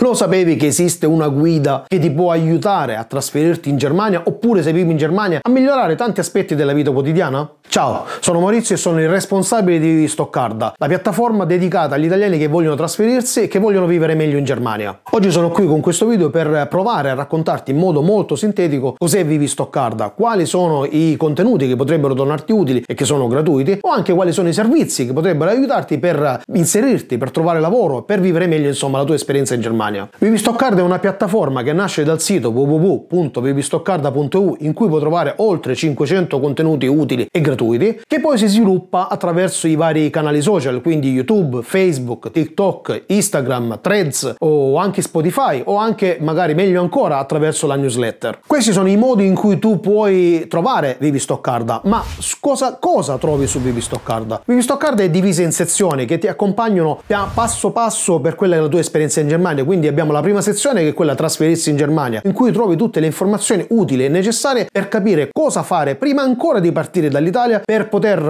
Lo sapevi che esiste una guida che ti può aiutare a trasferirti in Germania oppure se vivi in Germania a migliorare tanti aspetti della vita quotidiana? Ciao, sono Maurizio e sono il responsabile di Stoccarda, la piattaforma dedicata agli italiani che vogliono trasferirsi e che vogliono vivere meglio in Germania. Oggi sono qui con questo video per provare a raccontarti in modo molto sintetico cos'è Vivi Stoccarda, quali sono i contenuti che potrebbero tornarti utili e che sono gratuiti o anche quali sono i servizi che potrebbero aiutarti per inserirti, per trovare lavoro, per vivere meglio insomma la tua esperienza in Germania. Germania. Vivistoccard è una piattaforma che nasce dal sito www.vivistoccarda.eu in cui puoi trovare oltre 500 contenuti utili e gratuiti che poi si sviluppa attraverso i vari canali social, quindi YouTube, Facebook, TikTok, Instagram, Threads o anche Spotify o anche magari meglio ancora attraverso la newsletter. Questi sono i modi in cui tu puoi trovare Vivistoccarda, ma cosa, cosa trovi su Vivistoccarda? Vivistoccarda è divisa in sezioni che ti accompagnano passo passo per quella della tua esperienza in Germania giornate, quindi abbiamo la prima sezione che è quella trasferirsi in Germania, in cui trovi tutte le informazioni utili e necessarie per capire cosa fare prima ancora di partire dall'Italia per poter uh,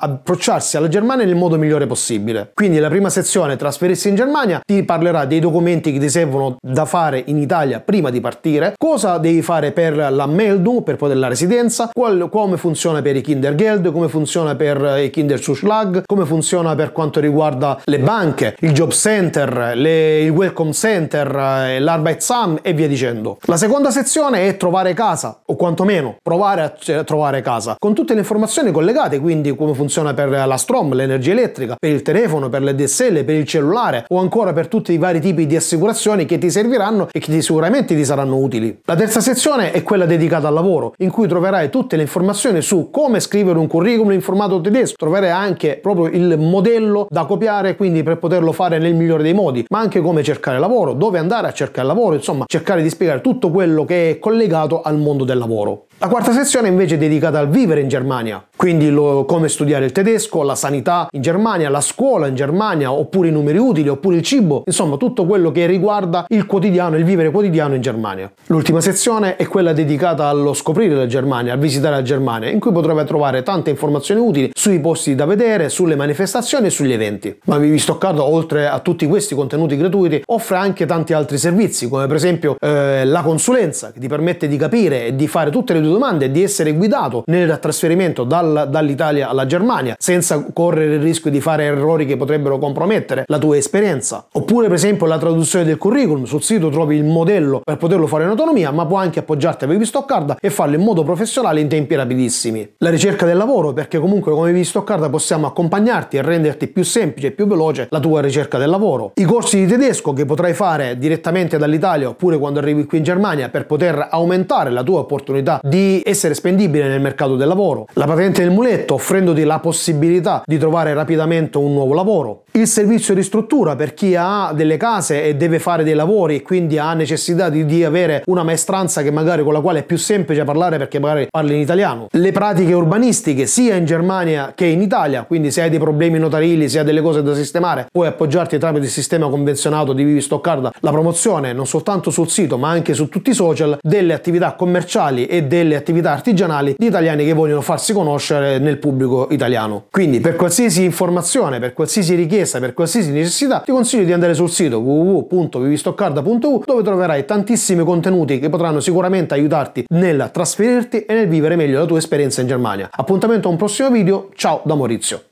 approcciarsi alla Germania nel modo migliore possibile. Quindi la prima sezione trasferirsi in Germania ti parlerà dei documenti che ti servono da fare in Italia prima di partire, cosa devi fare per la Meldung, per poter la residenza, qual, come funziona per i Kindergeld, come funziona per eh, i Kinderzuschlag, come funziona per quanto riguarda le banche, il job center, le, il welcome home center, eh, l'Arbeitsam e via dicendo. La seconda sezione è trovare casa, o quantomeno provare a cioè, trovare casa, con tutte le informazioni collegate, quindi come funziona per la Strom, l'energia elettrica, per il telefono, per le DSL, per il cellulare o ancora per tutti i vari tipi di assicurazioni che ti serviranno e che ti sicuramente ti saranno utili. La terza sezione è quella dedicata al lavoro, in cui troverai tutte le informazioni su come scrivere un curriculum in formato tedesco, troverai anche proprio il modello da copiare, quindi per poterlo fare nel migliore dei modi, ma anche come cercare cercare lavoro, dove andare a cercare lavoro, insomma cercare di spiegare tutto quello che è collegato al mondo del lavoro. La quarta sezione invece è dedicata al vivere in Germania, quindi lo, come studiare il tedesco, la sanità in Germania, la scuola in Germania, oppure i numeri utili, oppure il cibo, insomma tutto quello che riguarda il quotidiano, il vivere quotidiano in Germania. L'ultima sezione è quella dedicata allo scoprire la Germania, a visitare la Germania, in cui potrete trovare tante informazioni utili sui posti da vedere, sulle manifestazioni e sugli eventi. Ma Vivi Stoccardo, oltre a tutti questi contenuti gratuiti, offre anche tanti altri servizi, come per esempio eh, la consulenza, che ti permette di capire e di fare tutte le tue di domande, di essere guidato nel trasferimento dal, dall'Italia alla Germania senza correre il rischio di fare errori che potrebbero compromettere la tua esperienza. Oppure per esempio la traduzione del curriculum, sul sito trovi il modello per poterlo fare in autonomia ma puoi anche appoggiarti a Webistoccarda e farlo in modo professionale in tempi rapidissimi. La ricerca del lavoro perché comunque come Webistoccarda possiamo accompagnarti e renderti più semplice e più veloce la tua ricerca del lavoro. I corsi di tedesco che potrai fare direttamente dall'Italia oppure quando arrivi qui in Germania per poter aumentare la tua opportunità di di essere spendibile nel mercato del lavoro, la patente del muletto offrendoti la possibilità di trovare rapidamente un nuovo lavoro, il servizio di struttura per chi ha delle case e deve fare dei lavori e quindi ha necessità di, di, avere una maestranza che magari con la quale è più semplice parlare perché magari parli in italiano. Le pratiche urbanistiche sia in Germania che in Italia, quindi se hai dei problemi notarili, se hai delle cose da sistemare, puoi appoggiarti tramite il sistema convenzionato di Vivi Stoccarda la promozione non soltanto sul sito ma anche su tutti i social delle attività commerciali e delle attività artigianali di italiani che vogliono farsi conoscere nel pubblico italiano. Quindi per qualsiasi informazione, per qualsiasi richiesta stessa per qualsiasi necessità, ti consiglio di andare sul sito www.vivistoccarda.eu dove troverai tantissimi contenuti che potranno sicuramente aiutarti nel trasferirti e nel vivere meglio la tua esperienza in Germania. Appuntamento a un prossimo video, ciao da Maurizio!